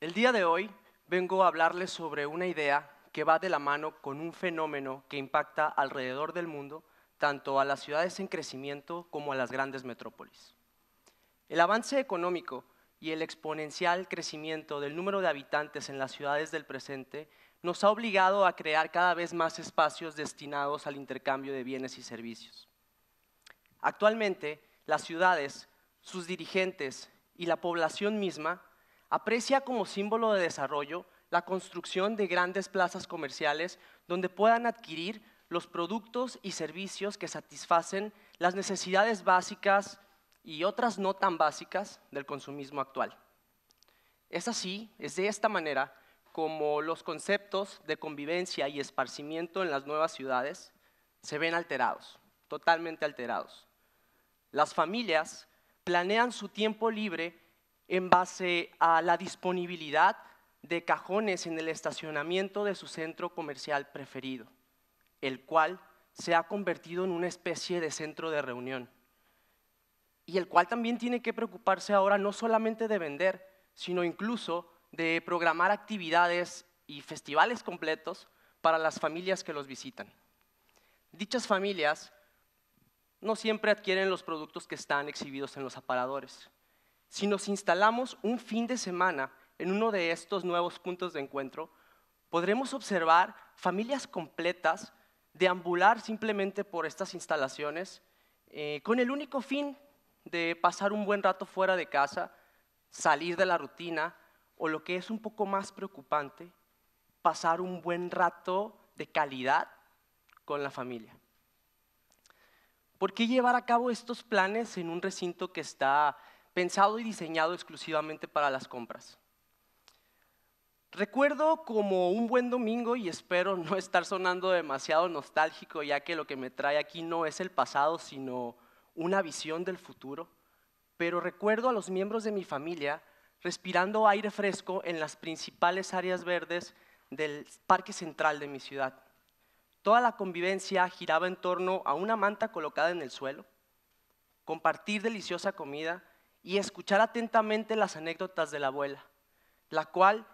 El día de hoy vengo a hablarles sobre una idea que va de la mano con un fenómeno que impacta alrededor del mundo, tanto a las ciudades en crecimiento como a las grandes metrópolis. El avance económico y el exponencial crecimiento del número de habitantes en las ciudades del presente nos ha obligado a crear cada vez más espacios destinados al intercambio de bienes y servicios. Actualmente, las ciudades, sus dirigentes y la población misma aprecia como símbolo de desarrollo la construcción de grandes plazas comerciales donde puedan adquirir los productos y servicios que satisfacen las necesidades básicas y otras no tan básicas del consumismo actual. Es así, es de esta manera, como los conceptos de convivencia y esparcimiento en las nuevas ciudades se ven alterados, totalmente alterados. Las familias planean su tiempo libre en base a la disponibilidad de cajones en el estacionamiento de su centro comercial preferido, el cual se ha convertido en una especie de centro de reunión, y el cual también tiene que preocuparse ahora no solamente de vender, sino incluso de programar actividades y festivales completos para las familias que los visitan. Dichas familias no siempre adquieren los productos que están exhibidos en los aparadores, si nos instalamos un fin de semana en uno de estos nuevos puntos de encuentro, podremos observar familias completas deambular simplemente por estas instalaciones eh, con el único fin de pasar un buen rato fuera de casa, salir de la rutina o lo que es un poco más preocupante, pasar un buen rato de calidad con la familia. ¿Por qué llevar a cabo estos planes en un recinto que está pensado y diseñado exclusivamente para las compras. Recuerdo como un buen domingo y espero no estar sonando demasiado nostálgico, ya que lo que me trae aquí no es el pasado, sino una visión del futuro, pero recuerdo a los miembros de mi familia respirando aire fresco en las principales áreas verdes del parque central de mi ciudad. Toda la convivencia giraba en torno a una manta colocada en el suelo, compartir deliciosa comida y escuchar atentamente las anécdotas de la abuela, la cual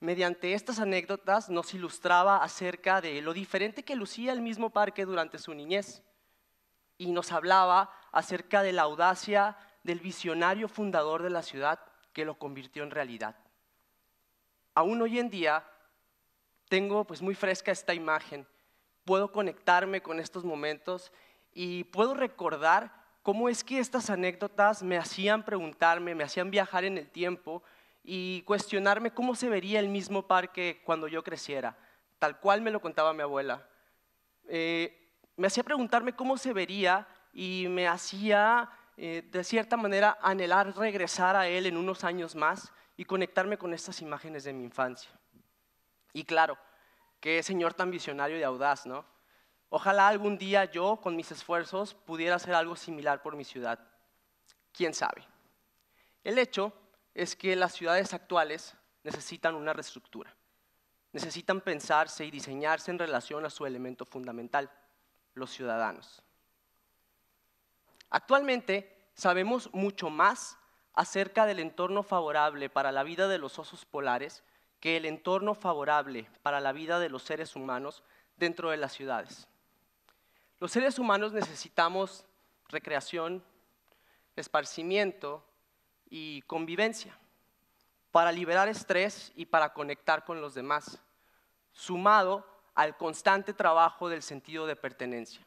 mediante estas anécdotas nos ilustraba acerca de lo diferente que lucía el mismo parque durante su niñez y nos hablaba acerca de la audacia del visionario fundador de la ciudad que lo convirtió en realidad. Aún hoy en día tengo pues muy fresca esta imagen, puedo conectarme con estos momentos y puedo recordar cómo es que estas anécdotas me hacían preguntarme, me hacían viajar en el tiempo y cuestionarme cómo se vería el mismo parque cuando yo creciera, tal cual me lo contaba mi abuela. Eh, me hacía preguntarme cómo se vería y me hacía, eh, de cierta manera, anhelar regresar a él en unos años más y conectarme con estas imágenes de mi infancia. Y claro, qué señor tan visionario y audaz, ¿no? Ojalá algún día yo, con mis esfuerzos, pudiera hacer algo similar por mi ciudad. ¿Quién sabe? El hecho es que las ciudades actuales necesitan una reestructura. Necesitan pensarse y diseñarse en relación a su elemento fundamental, los ciudadanos. Actualmente sabemos mucho más acerca del entorno favorable para la vida de los osos polares que el entorno favorable para la vida de los seres humanos dentro de las ciudades. Los seres humanos necesitamos recreación, esparcimiento y convivencia para liberar estrés y para conectar con los demás, sumado al constante trabajo del sentido de pertenencia.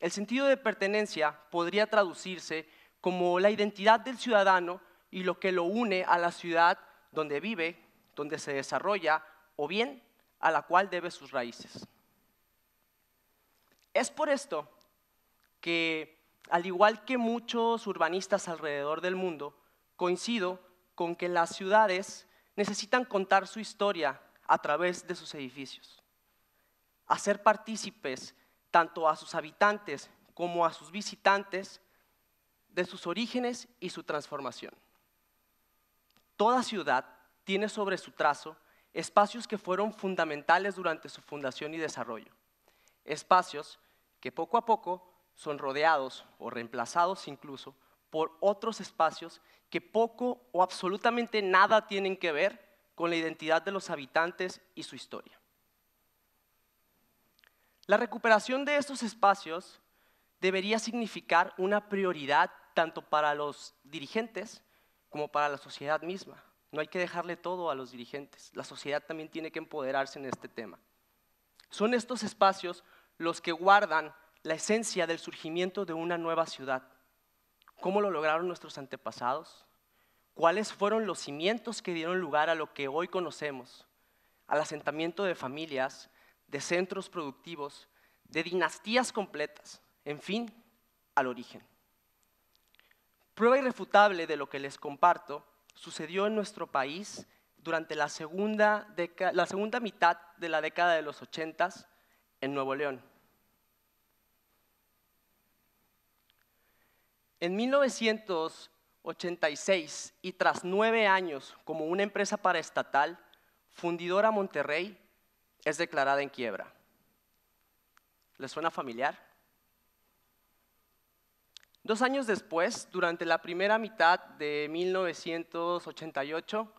El sentido de pertenencia podría traducirse como la identidad del ciudadano y lo que lo une a la ciudad donde vive, donde se desarrolla o bien a la cual debe sus raíces. Es por esto que, al igual que muchos urbanistas alrededor del mundo, coincido con que las ciudades necesitan contar su historia a través de sus edificios, hacer partícipes tanto a sus habitantes como a sus visitantes de sus orígenes y su transformación. Toda ciudad tiene sobre su trazo espacios que fueron fundamentales durante su fundación y desarrollo, espacios que poco a poco son rodeados o reemplazados incluso por otros espacios que poco o absolutamente nada tienen que ver con la identidad de los habitantes y su historia. La recuperación de estos espacios debería significar una prioridad tanto para los dirigentes como para la sociedad misma. No hay que dejarle todo a los dirigentes. La sociedad también tiene que empoderarse en este tema. Son estos espacios los que guardan la esencia del surgimiento de una nueva ciudad. ¿Cómo lo lograron nuestros antepasados? ¿Cuáles fueron los cimientos que dieron lugar a lo que hoy conocemos? Al asentamiento de familias, de centros productivos, de dinastías completas, en fin, al origen. Prueba irrefutable de lo que les comparto sucedió en nuestro país durante la segunda, mitad de la década de los 80 en Nuevo León. En 1986 y tras nueve años como una empresa paraestatal, Fundidora Monterrey es declarada en quiebra. ¿Les suena familiar? Dos años después, durante la primera mitad de 1988,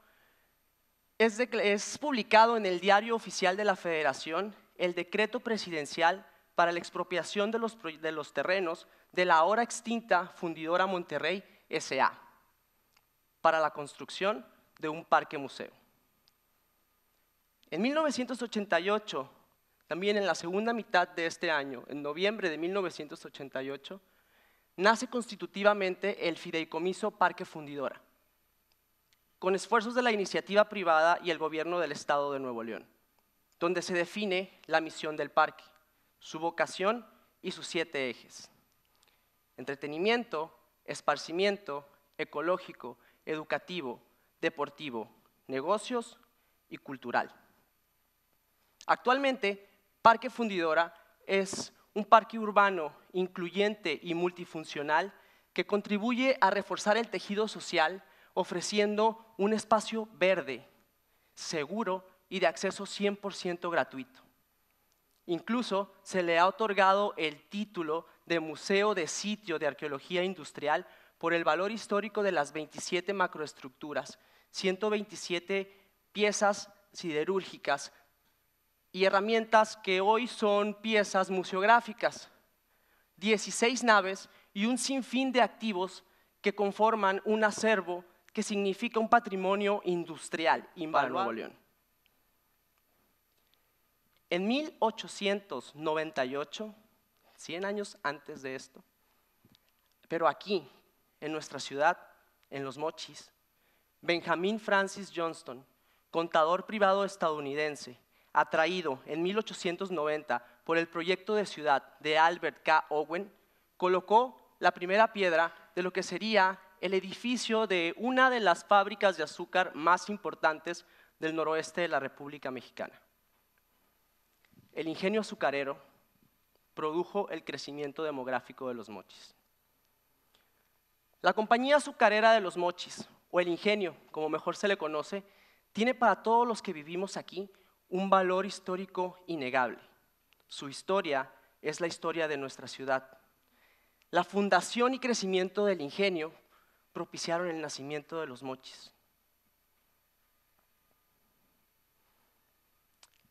es, es, publicado en el Diario Oficial de la Federación el decreto presidencial para la expropiación de los, de los terrenos de la ahora extinta fundidora Monterrey SA para la construcción de un parque museo. En 1988, también en la segunda mitad de este año, en noviembre de 1988, nace constitutivamente el Fideicomiso Parque Fundidora, con esfuerzos de la iniciativa privada y el gobierno del Estado de Nuevo León donde se define la misión del parque, su vocación y sus siete ejes. Entretenimiento, esparcimiento, ecológico, educativo, deportivo, negocios y cultural. Actualmente, Parque Fundidora es un parque urbano incluyente y multifuncional que contribuye a reforzar el tejido social ofreciendo un espacio verde, seguro y de acceso 100% gratuito. Incluso se le ha otorgado el título de Museo de Sitio de Arqueología Industrial por el valor histórico de las 27 macroestructuras, 127 piezas siderúrgicas y herramientas que hoy son piezas museográficas, 16 naves y un sinfín de activos que conforman un acervo que significa un patrimonio industrial invaluable. En 1898, 100 años antes de esto, pero aquí, en nuestra ciudad, en Los Mochis, Benjamin Francis Johnston, contador privado estadounidense, atraído en 1890 por el proyecto de ciudad de Albert K. Owen, colocó la primera piedra de lo que sería el edificio de una de las fábricas de azúcar más importantes del noroeste de la República Mexicana el ingenio azucarero produjo el crecimiento demográfico de los mochis. La compañía azucarera de los mochis, o el ingenio, como mejor se le conoce, tiene para todos los que vivimos aquí un valor histórico innegable. Su historia es la historia de nuestra ciudad. La fundación y crecimiento del ingenio propiciaron el nacimiento de los mochis.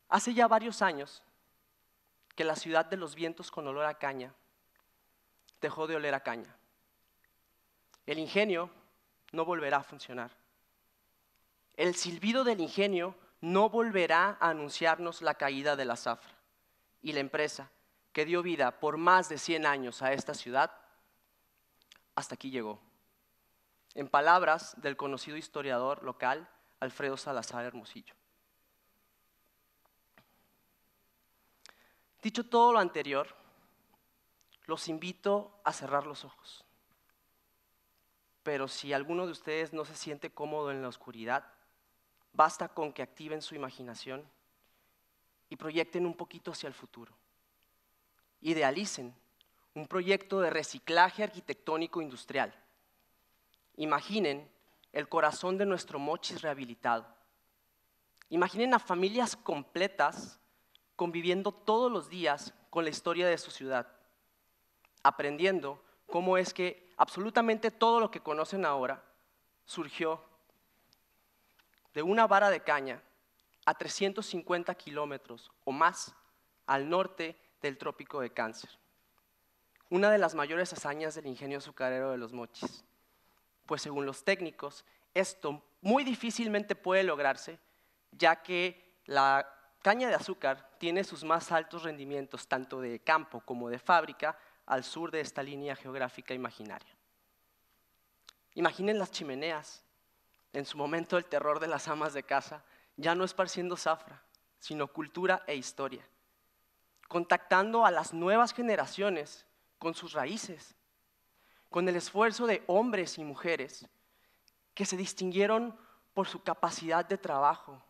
Hace ya varios años, que la ciudad de los vientos con olor a caña dejó de oler a caña. El ingenio no volverá a funcionar. El silbido del ingenio no volverá a anunciarnos la caída de la zafra. Y la empresa que dio vida por más de 100 años a esta ciudad, hasta aquí llegó. En palabras del conocido historiador local Alfredo Salazar Hermosillo. Dicho todo lo anterior, los invito a cerrar los ojos. Pero si alguno de ustedes no se siente cómodo en la oscuridad, basta con que activen su imaginación y proyecten un poquito hacia el futuro. Idealicen un proyecto de reciclaje arquitectónico industrial. Imaginen el corazón de nuestro mochis rehabilitado. Imaginen a familias completas conviviendo todos los días con la historia de su ciudad, aprendiendo cómo es que absolutamente todo lo que conocen ahora surgió de una vara de caña a 350 kilómetros o más al norte del trópico de Cáncer. Una de las mayores hazañas del ingenio azucarero de los mochis, pues según los técnicos, esto muy difícilmente puede lograrse, ya que la caña de azúcar tiene sus más altos rendimientos tanto de campo como de fábrica al sur de esta línea geográfica imaginaria. Imaginen las chimeneas, en su momento el terror de las amas de casa, ya no esparciendo zafra, sino cultura e historia, contactando a las nuevas generaciones con sus raíces, con el esfuerzo de hombres y mujeres que se distinguieron por su capacidad de trabajo,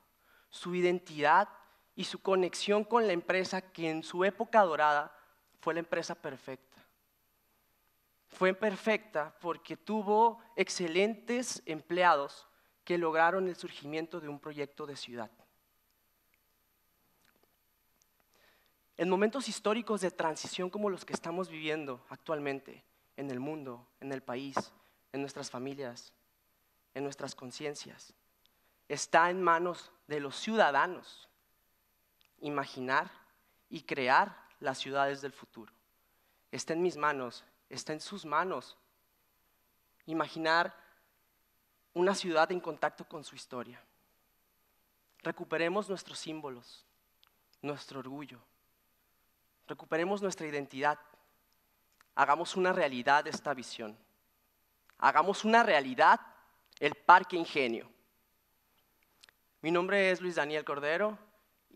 su identidad y su conexión con la empresa que en su época dorada fue la empresa perfecta. Fue perfecta porque tuvo excelentes empleados que lograron el surgimiento de un proyecto de ciudad. En momentos históricos de transición como los que estamos viviendo actualmente, en el mundo, en el país, en nuestras familias, en nuestras conciencias, está en manos de los ciudadanos imaginar y crear las ciudades del futuro. Está en mis manos, está en sus manos. Imaginar una ciudad en contacto con su historia. Recuperemos nuestros símbolos, nuestro orgullo. Recuperemos nuestra identidad. Hagamos una realidad esta visión. Hagamos una realidad el Parque Ingenio. Mi nombre es Luis Daniel Cordero.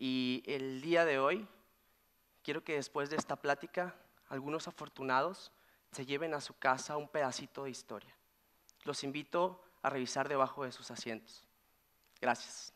Y el día de hoy, quiero que después de esta plática, algunos afortunados se lleven a su casa un pedacito de historia. Los invito a revisar debajo de sus asientos. Gracias.